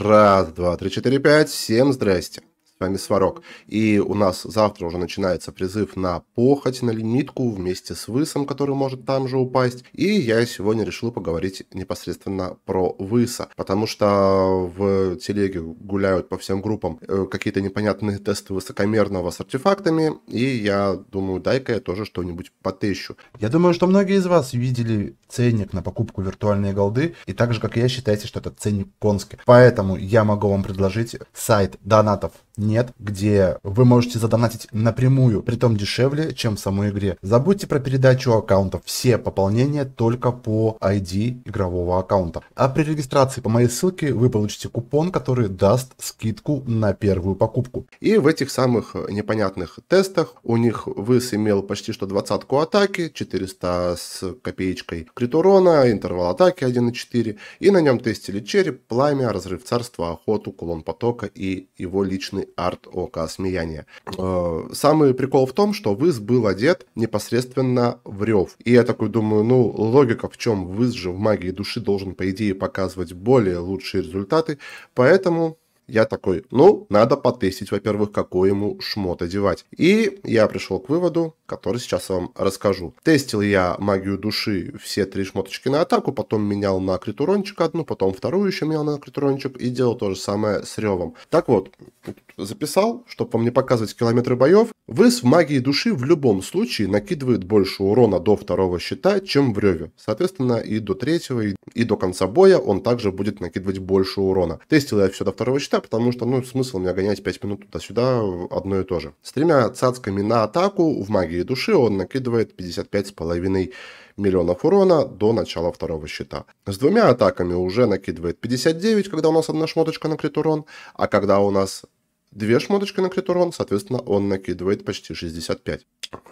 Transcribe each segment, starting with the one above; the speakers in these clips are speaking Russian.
Раз, два, три, четыре, пять. Всем здрасте вами Сварог. И у нас завтра уже начинается призыв на похоть, на лимитку вместе с высом, который может там же упасть. И я сегодня решил поговорить непосредственно про выса, потому что в телеге гуляют по всем группам э, какие-то непонятные тесты высокомерного с артефактами, и я думаю, дай-ка я тоже что-нибудь потыщу. Я думаю, что многие из вас видели ценник на покупку виртуальной голды, и так же, как и я, считаете, что этот ценник конский. Поэтому я могу вам предложить сайт донатов нет, где вы можете задонатить напрямую, при том дешевле, чем в самой игре. Забудьте про передачу аккаунтов. Все пополнения только по ID игрового аккаунта. А при регистрации по моей ссылке вы получите купон, который даст скидку на первую покупку. И в этих самых непонятных тестах у них выс имел почти что двадцатку атаки, 400 с копеечкой крит урона, интервал атаки 1.4. И на нем тестили череп, пламя, разрыв царства, охоту, кулон потока и его личный арт ока смеяния. Э, самый прикол в том, что выз был одет непосредственно в рев. И я такой думаю, ну, логика в чем? Выз же в магии души должен, по идее, показывать более лучшие результаты, поэтому я такой, ну, надо потестить, во-первых, какой ему шмот одевать. И я пришел к выводу, который сейчас вам расскажу. Тестил я магию души все три шмоточки на атаку, потом менял на критурончик одну, потом вторую еще менял на критурончик и делал то же самое с ревом. Так вот, записал, чтобы вам не показывать километры боев. Выс в магии души в любом случае накидывает больше урона до второго щита, чем в реве. Соответственно, и до третьего, и, и до конца боя он также будет накидывать больше урона. Тестил я все до второго щита, потому что, ну, смысл меня гонять 5 минут туда-сюда, одно и то же. С тремя цацками на атаку в магии своей души он накидывает 55,5 миллионов урона до начала второго счета. С двумя атаками уже накидывает 59, когда у нас одна шмоточка на урон, а когда у нас две шмоточки на урон, соответственно, он накидывает почти 65.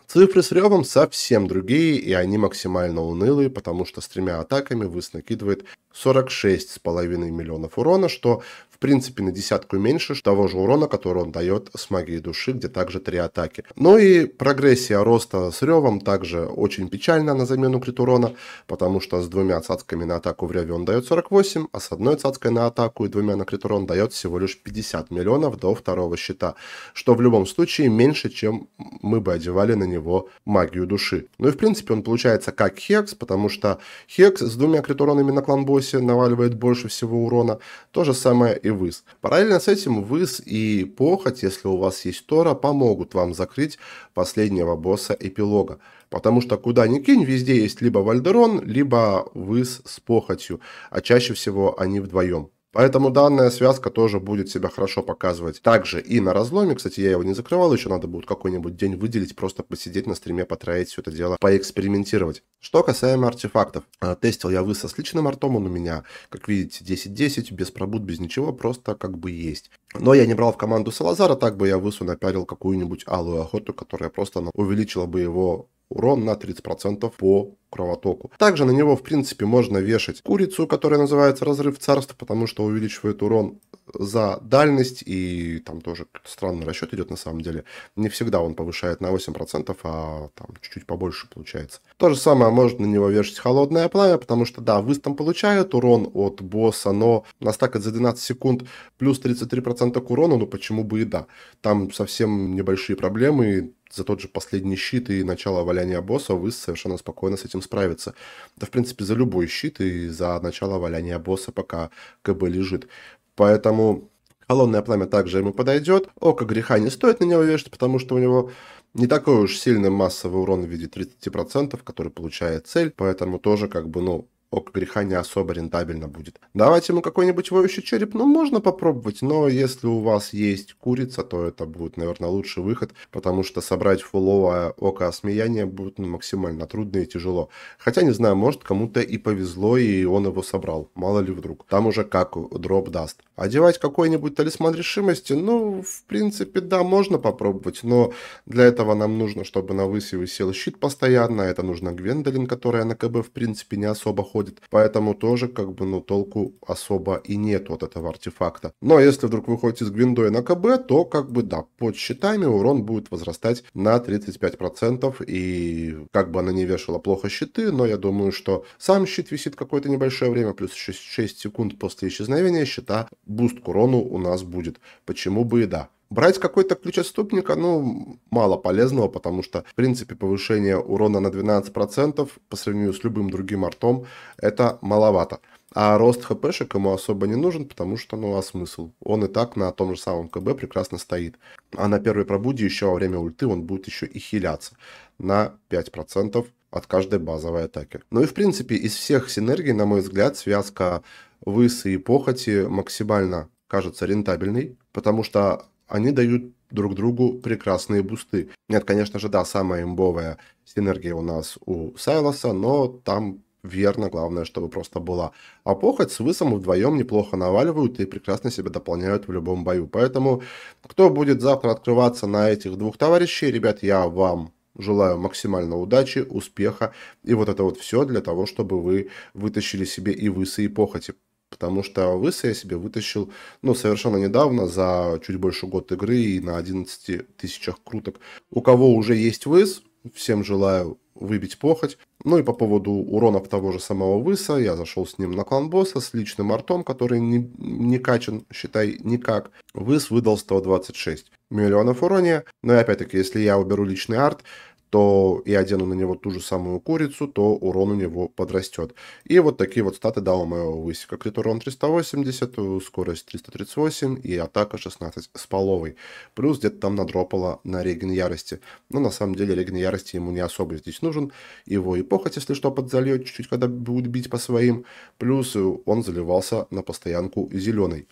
Цифры с ревом совсем другие, и они максимально унылые, потому что с тремя атаками Выс накидывает 46,5 миллионов урона, что в принципе, на десятку меньше того же урона, который он дает с магией души, где также три атаки. Ну и прогрессия роста с ревом также очень печальна на замену крит урона, потому что с двумя цацками на атаку в реве он дает 48, а с одной цацкой на атаку и двумя на крит урон дает всего лишь 50 миллионов до второго счета, что в любом случае меньше, чем мы бы одевали на него магию души. Ну и в принципе он получается как Хекс, потому что Хекс с двумя крит уронами на клан боссе наваливает больше всего урона. То же самое и и ВИС. Параллельно с этим ВИС и похоть, если у вас есть Тора, помогут вам закрыть последнего босса эпилога. Потому что куда ни кинь, везде есть либо Вальдерон, либо ВИС с похотью, а чаще всего они вдвоем. Поэтому данная связка тоже будет себя хорошо показывать. Также и на разломе, кстати, я его не закрывал, еще надо будет какой-нибудь день выделить, просто посидеть на стриме, потроить все это дело, поэкспериментировать. Что касаемо артефактов. А, тестил я высо с личным артом, он у меня, как видите, 10-10, без пробуд, без ничего, просто как бы есть. Но я не брал в команду Салазара, так бы я высу напялил какую-нибудь алую охоту, которая просто увеличила бы его урон на 30% по кровотоку. Также на него, в принципе, можно вешать курицу, которая называется разрыв царства, потому что увеличивает урон за дальность, и там тоже странный расчет идет на самом деле. Не всегда он повышает на 8%, а там чуть-чуть побольше получается. То же самое можно на него вешать холодное пламя, потому что, да, выст там получает урон от босса, но настакать за 12 секунд плюс 33% к урону, ну почему бы и да. Там совсем небольшие проблемы, за тот же последний щит и начало валяния босса вы совершенно спокойно с этим справиться. Да, в принципе, за любой щит и за начало валяния босса, пока КБ лежит. Поэтому холодное пламя также ему подойдет. Око греха не стоит на него вешать, потому что у него не такой уж сильный массовый урон в виде 30%, который получает цель, поэтому тоже как бы, ну, ок греха не особо рентабельно будет. Давайте ему какой-нибудь воющий череп, ну, можно попробовать, но если у вас есть курица, то это будет, наверное, лучший выход, потому что собрать фуловое око осмеяние будет ну, максимально трудно и тяжело. Хотя, не знаю, может, кому-то и повезло, и он его собрал, мало ли вдруг. Там уже как дроп даст. Одевать какой-нибудь талисман решимости, ну, в принципе, да, можно попробовать, но для этого нам нужно, чтобы на высе висел щит постоянно, это нужно Гвендолин, которая на КБ, в принципе, не особо ходит, выходит. Поэтому тоже как бы ну толку особо и нет от этого артефакта. Но если вдруг выходите с Гвиндой на КБ, то как бы да, под щитами урон будет возрастать на 35%. И как бы она не вешала плохо щиты, но я думаю, что сам щит висит какое-то небольшое время, плюс 6, 6 секунд после исчезновения щита буст к урону у нас будет. Почему бы и да. Брать какой-то ключ отступника, ну, мало полезного, потому что, в принципе, повышение урона на 12% по сравнению с любым другим артом, это маловато. А рост хпшек ему особо не нужен, потому что, ну, а смысл? Он и так на том же самом КБ прекрасно стоит. А на первой пробуде еще во время ульты он будет еще и хиляться на 5% от каждой базовой атаки. Ну и, в принципе, из всех синергий, на мой взгляд, связка Высы и похоти максимально кажется рентабельной, потому что они дают друг другу прекрасные бусты. Нет, конечно же, да, самая имбовая синергия у нас у Сайлоса, но там верно, главное, чтобы просто была. А похоть с высом вдвоем неплохо наваливают и прекрасно себя дополняют в любом бою. Поэтому, кто будет завтра открываться на этих двух товарищей, ребят, я вам Желаю максимально удачи, успеха и вот это вот все для того, чтобы вы вытащили себе и высы, и похоти. Потому что Выса я себе вытащил, ну, совершенно недавно, за чуть больше год игры и на 11 тысячах круток. У кого уже есть Выс, всем желаю выбить похоть. Ну и по поводу уронов того же самого Выса, я зашел с ним на клан босса, с личным артом, который не, не качен, считай, никак. Выс выдал 126 миллионов урония. Но ну опять-таки, если я уберу личный арт, то и одену на него ту же самую курицу, то урон у него подрастет. И вот такие вот статы дал моего высика. Крит урон 380, скорость 338 и атака 16 с половой. Плюс где-то там надропало на реген ярости. Но на самом деле реген ярости ему не особо здесь нужен. Его и похоть, если что, подзальет чуть-чуть, когда будет бить по своим. Плюс он заливался на постоянку зеленой.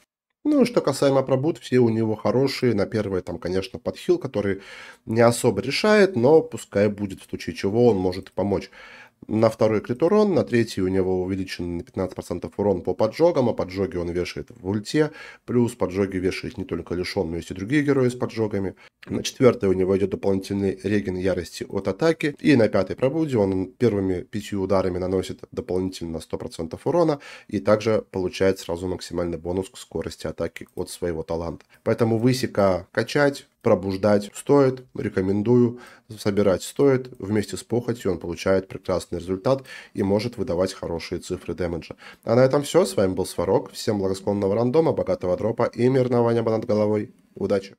Ну и что касаемо пробуд, все у него хорошие. На первое там, конечно, подхил, который не особо решает, но пускай будет в случае чего он может помочь. На второй крит урон, на третий у него увеличен на 15% урон по поджогам, а поджоги он вешает в ульте, плюс поджоги вешает не только Лишон, но есть и другие герои с поджогами. На четвертый у него идет дополнительный реген ярости от атаки, и на пятый пробуде он первыми пятью ударами наносит дополнительно 100% урона, и также получает сразу максимальный бонус к скорости атаки от своего таланта. Поэтому высека качать, пробуждать стоит, рекомендую, собирать стоит, вместе с похотью он получает прекрасный результат и может выдавать хорошие цифры дэмэджа. А на этом все, с вами был Сварог, всем благосклонного рандома, богатого дропа и мирного неба над головой. Удачи!